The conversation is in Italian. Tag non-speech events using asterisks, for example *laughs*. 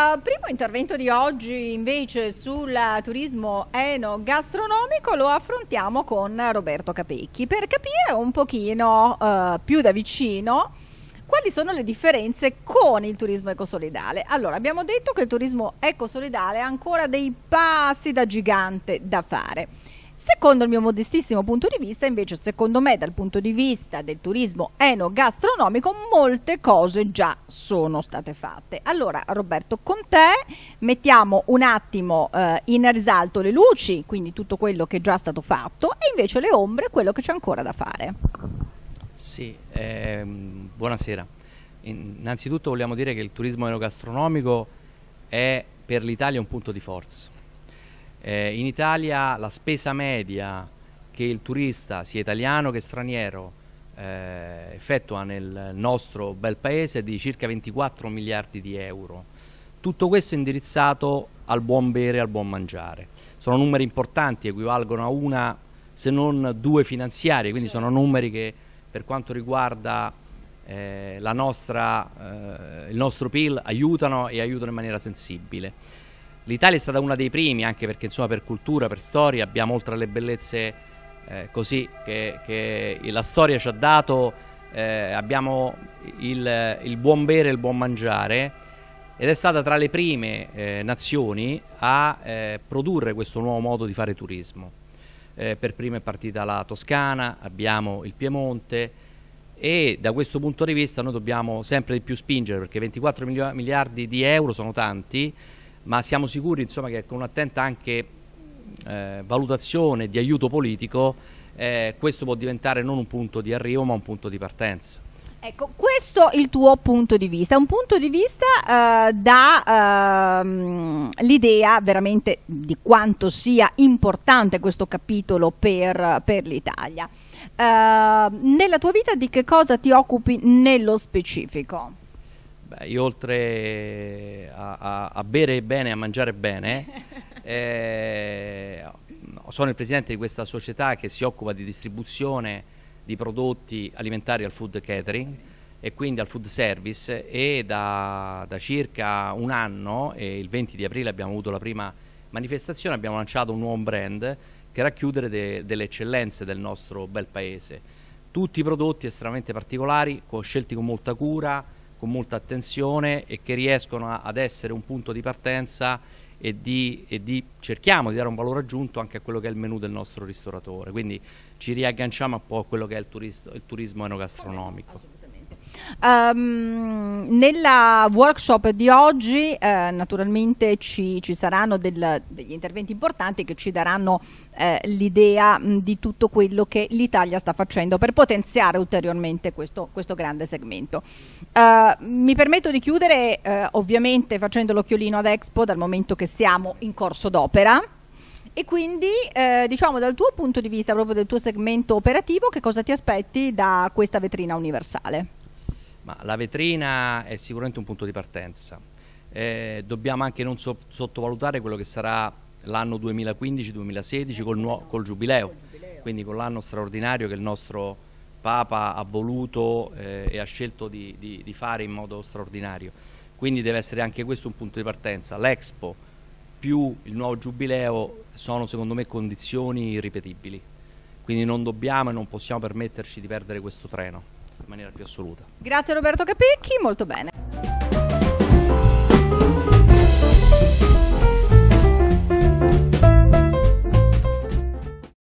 Il primo intervento di oggi invece sul turismo enogastronomico lo affrontiamo con Roberto Capecchi per capire un pochino eh, più da vicino quali sono le differenze con il turismo ecosolidale? Allora, abbiamo detto che il turismo ecosolidale ha ancora dei passi da gigante da fare. Secondo il mio modestissimo punto di vista, invece, secondo me, dal punto di vista del turismo enogastronomico, molte cose già sono state fatte. Allora, Roberto, con te mettiamo un attimo eh, in risalto le luci, quindi tutto quello che è già stato fatto, e invece le ombre, quello che c'è ancora da fare. Sì, ehm, buonasera. Innanzitutto vogliamo dire che il turismo enogastronomico è per l'Italia un punto di forza eh, in Italia la spesa media che il turista, sia italiano che straniero, eh, effettua nel nostro bel paese è di circa 24 miliardi di euro. Tutto questo indirizzato al buon bere e al buon mangiare. Sono numeri importanti, equivalgono a una se non due finanziarie, quindi sono certo. numeri che per quanto riguarda eh, nostra, eh, il nostro PIL aiutano e aiutano in maniera sensibile. L'Italia è stata una dei primi, anche perché insomma per cultura, per storia, abbiamo oltre alle bellezze eh, così che, che, la storia ci ha dato, eh, abbiamo il, il, buon bere e il buon mangiare ed è stata tra le prime eh, nazioni a eh, produrre questo nuovo modo di fare turismo. Eh, per prima è partita la Toscana, abbiamo il Piemonte, e da questo punto di vista noi dobbiamo sempre di più spingere perché 24 miliardi di euro sono tanti ma siamo sicuri insomma, che con un'attenta anche eh, valutazione di aiuto politico eh, questo può diventare non un punto di arrivo ma un punto di partenza. Ecco, questo è il tuo punto di vista, un punto di vista eh, da ehm, l'idea veramente di quanto sia importante questo capitolo per, per l'Italia. Eh, nella tua vita di che cosa ti occupi nello specifico? Beh, io oltre a, a, a, bere bene e a mangiare bene, *laughs* eh, sono il presidente di questa società che si occupa di distribuzione di prodotti alimentari al food catering e quindi al food service e da, da circa un anno, il 20 di aprile abbiamo avuto la prima manifestazione, abbiamo lanciato un nuovo brand che racchiude de, delle eccellenze del nostro bel paese. Tutti i prodotti estremamente particolari, scelti con molta cura, con molta attenzione e che riescono a, ad essere un punto di partenza e, di, e di, cerchiamo di dare un valore aggiunto anche a quello che è il menù del nostro ristoratore. Quindi ci riagganciamo un po' a quello che è il, turist, il turismo enogastronomico. Um, nella workshop di oggi eh, naturalmente ci, ci saranno del, degli interventi importanti che ci daranno eh, l'idea di tutto quello che l'Italia sta facendo per potenziare ulteriormente questo, questo grande segmento. Uh, mi permetto di chiudere eh, ovviamente facendo l'occhiolino ad Expo dal momento che siamo in corso d'opera. E quindi, eh, diciamo, dal tuo punto di vista, proprio del tuo segmento operativo, che cosa ti aspetti da questa vetrina universale? Ma la vetrina è sicuramente un punto di partenza. Eh, dobbiamo anche non so sottovalutare quello che sarà l'anno 2015-2016 col, col, giubileo, quindi con l'anno straordinario che il nostro Papa ha voluto eh, e ha scelto di, di, di fare in modo straordinario. Quindi deve essere anche questo un punto di partenza. L'Expo più il nuovo giubileo sono secondo me condizioni irripetibili, quindi non dobbiamo e non possiamo permetterci di perdere questo treno in maniera più assoluta. Grazie Roberto Capecchi, molto bene.